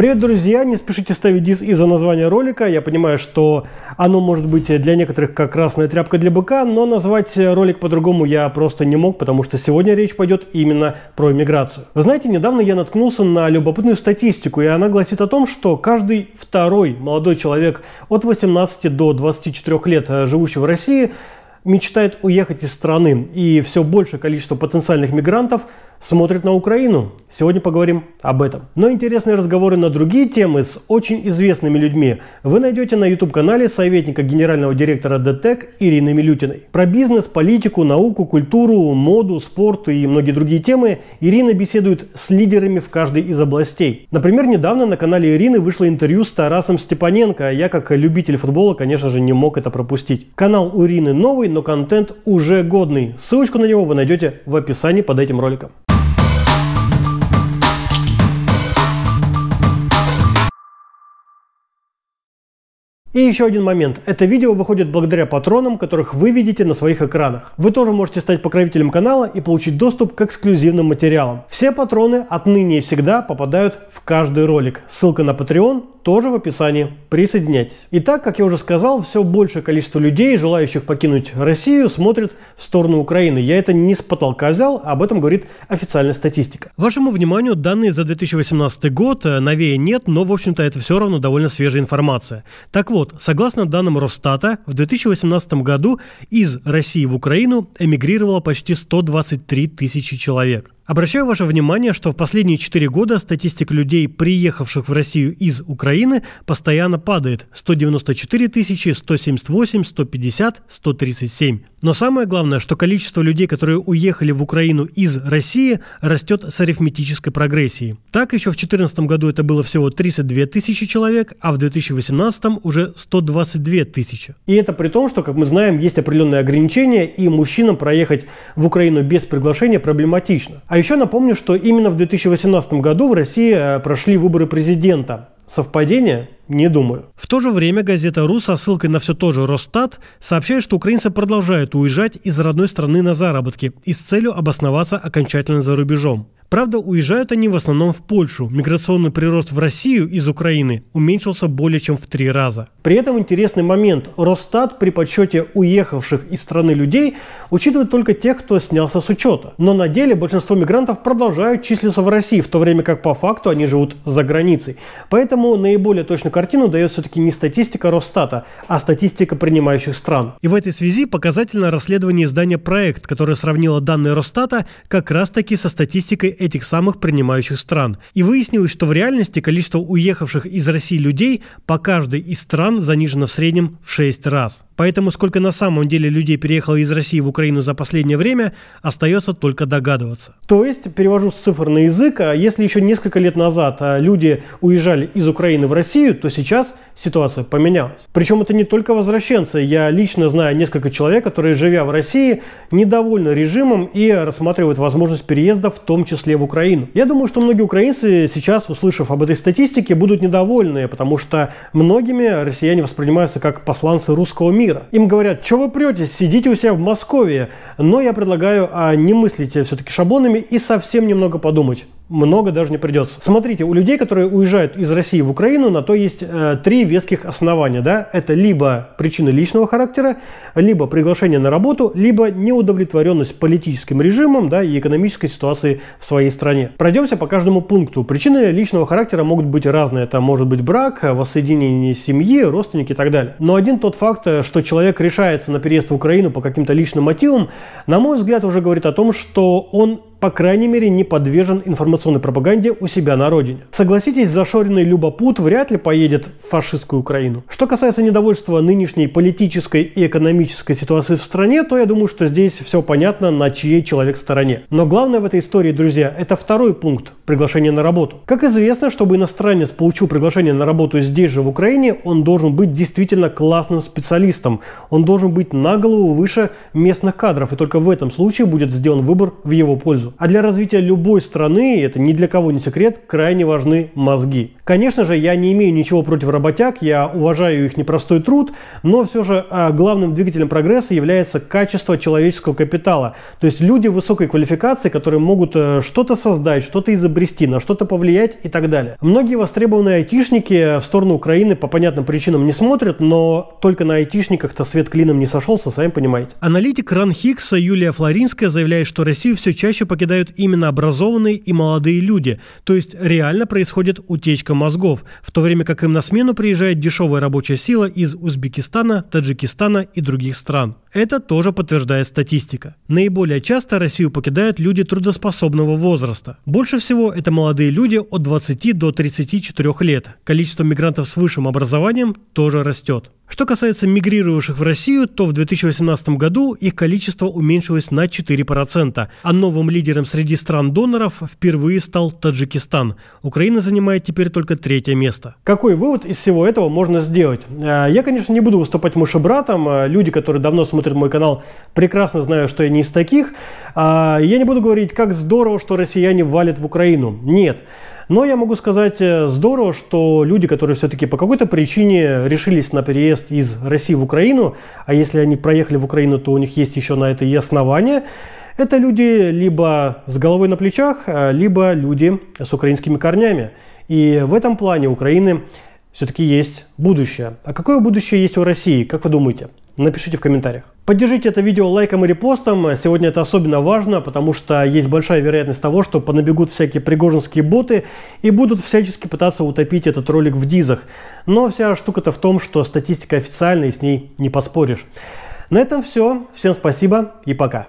Привет, друзья! Не спешите ставить дис из-за названия ролика. Я понимаю, что оно может быть для некоторых как красная тряпка для быка, но назвать ролик по-другому я просто не мог, потому что сегодня речь пойдет именно про иммиграцию. Вы знаете, недавно я наткнулся на любопытную статистику, и она гласит о том, что каждый второй молодой человек от 18 до 24 лет, э, живущий в России, мечтает уехать из страны, и все большее количество потенциальных мигрантов – смотрит на Украину? Сегодня поговорим об этом. Но интересные разговоры на другие темы с очень известными людьми вы найдете на YouTube-канале советника генерального директора ДТЭК Ирины Милютиной. Про бизнес, политику, науку, культуру, моду, спорт и многие другие темы Ирина беседует с лидерами в каждой из областей. Например, недавно на канале Ирины вышло интервью с Тарасом Степаненко. А я, как любитель футбола, конечно же, не мог это пропустить. Канал у Ирины новый, но контент уже годный. Ссылочку на него вы найдете в описании под этим роликом. И еще один момент. Это видео выходит благодаря патронам, которых вы видите на своих экранах. Вы тоже можете стать покровителем канала и получить доступ к эксклюзивным материалам. Все патроны отныне и всегда попадают в каждый ролик. Ссылка на Patreon тоже в описании. Присоединяйтесь. И так, как я уже сказал, все большее количество людей, желающих покинуть Россию, смотрят в сторону Украины. Я это не с потолка взял, а об этом говорит официальная статистика. Вашему вниманию данные за 2018 год, э, новее нет, но в общем-то это все равно довольно свежая информация. Так вот, согласно данным Росстата, в 2018 году из России в Украину эмигрировало почти 123 тысячи человек. Обращаю ваше внимание, что в последние 4 года статистика людей, приехавших в Россию из Украины, постоянно падает. 194 тысячи, 178, 150, 137. Но самое главное, что количество людей, которые уехали в Украину из России, растет с арифметической прогрессией. Так, еще в 2014 году это было всего 32 тысячи человек, а в 2018 уже 122 тысячи. И это при том, что, как мы знаем, есть определенные ограничения, и мужчинам проехать в Украину без приглашения проблематично. А еще напомню, что именно в 2018 году в России э, прошли выборы президента. Совпадение? Не думаю. В то же время газета «Ру» со ссылкой на все то же Росстат сообщает, что украинцы продолжают уезжать из родной страны на заработки и с целью обосноваться окончательно за рубежом. Правда, уезжают они в основном в Польшу. Миграционный прирост в Россию из Украины уменьшился более чем в три раза. При этом интересный момент. Росстат при подсчете уехавших из страны людей учитывает только тех, кто снялся с учета. Но на деле большинство мигрантов продолжают числиться в России, в то время как по факту они живут за границей. Поэтому наиболее точную картину дает все-таки не статистика Росстата, а статистика принимающих стран. И в этой связи показательно расследование издания «Проект», которое сравнило данные Росстата как раз-таки со статистикой этих самых принимающих стран. И выяснилось, что в реальности количество уехавших из России людей по каждой из стран занижено в среднем в 6 раз. Поэтому сколько на самом деле людей переехало из России в Украину за последнее время, остается только догадываться. То есть, перевожу с цифр на язык, а если еще несколько лет назад а, люди уезжали из Украины в Россию, то сейчас ситуация поменялась. Причем это не только возвращенцы. Я лично знаю несколько человек, которые, живя в России, недовольны режимом и рассматривают возможность переезда в том числе в Украину. Я думаю, что многие украинцы сейчас, услышав об этой статистике, будут недовольны, потому что многими россияне воспринимаются как посланцы русского мира мира. Им говорят, что вы претесь, сидите у себя в Москве. Но я предлагаю а, не мыслить все-таки шаблонами и совсем немного подумать много даже не придется. Смотрите, у людей, которые уезжают из России в Украину, на то есть э, три веских основания. Да? Это либо причины личного характера, либо приглашение на работу, либо неудовлетворенность политическим режимом да, и экономической ситуацией в своей стране. Пройдемся по каждому пункту. Причины личного характера могут быть разные. Это может быть брак, воссоединение семьи, родственники и так далее. Но один тот факт, э, что человек решается на переезд в Украину по каким-то личным мотивам, на мой взгляд, уже говорит о том, что он по крайней мере, не подвержен информационной пропаганде у себя на родине. Согласитесь, зашоренный любопут вряд ли поедет в фашистскую Украину. Что касается недовольства нынешней политической и экономической ситуации в стране, то я думаю, что здесь все понятно, на чьей человек стороне. Но главное в этой истории, друзья, это второй пункт – приглашение на работу. Как известно, чтобы иностранец получил приглашение на работу здесь же, в Украине, он должен быть действительно классным специалистом. Он должен быть на голову выше местных кадров, и только в этом случае будет сделан выбор в его пользу пользу. А для развития любой страны, это ни для кого не секрет, крайне важны мозги. Конечно же, я не имею ничего против работяг, я уважаю их непростой труд, но все же а, главным двигателем прогресса является качество человеческого капитала. То есть люди высокой квалификации, которые могут э, что-то создать, что-то изобрести, на что-то повлиять и так далее. Многие востребованные айтишники э, в сторону Украины по понятным причинам не смотрят, но только на айтишниках-то свет клином не сошелся, сами понимаете. Аналитик Ран Хикса Юлия Флоринская заявляет, что Россию все чаще покидает покидают именно образованные и молодые люди, то есть реально происходит утечка мозгов, в то время как им на смену приезжает дешевая рабочая сила из Узбекистана, Таджикистана и других стран. Это тоже подтверждает статистика. Наиболее часто Россию покидают люди трудоспособного возраста. Больше всего это молодые люди от 20 до 34 лет. Количество мигрантов с высшим образованием тоже растет. Что касается мигрировавших в Россию, то в 2018 году их количество уменьшилось на 4%, а новым лидером среди стран-доноров впервые стал Таджикистан. Украина занимает теперь только третье место. Какой вывод из всего этого можно сделать? Э, я, конечно, не буду выступать мышебратом. Э, люди, которые давно смотрят мой канал, прекрасно знают, что я не из таких. Э, я не буду говорить, как здорово, что россияне валят в Украину. Нет. Но я могу сказать, э, здорово, что люди, которые все-таки по какой-то причине решились на переезд из России в Украину, а если они проехали в Украину, то у них есть еще на это и основания, это люди либо с головой на плечах, э, либо люди с украинскими корнями. И в этом плане Украины все-таки есть будущее. А какое будущее есть у России, как вы думаете? Напишите в комментариях. Поддержите это видео лайком и репостом. Сегодня это особенно важно, потому что есть большая вероятность того, что понабегут всякие пригожинские боты и будут всячески пытаться утопить этот ролик в дизах. Но вся штука-то в том, что статистика официальная и с ней не поспоришь. На этом все. Всем спасибо и пока.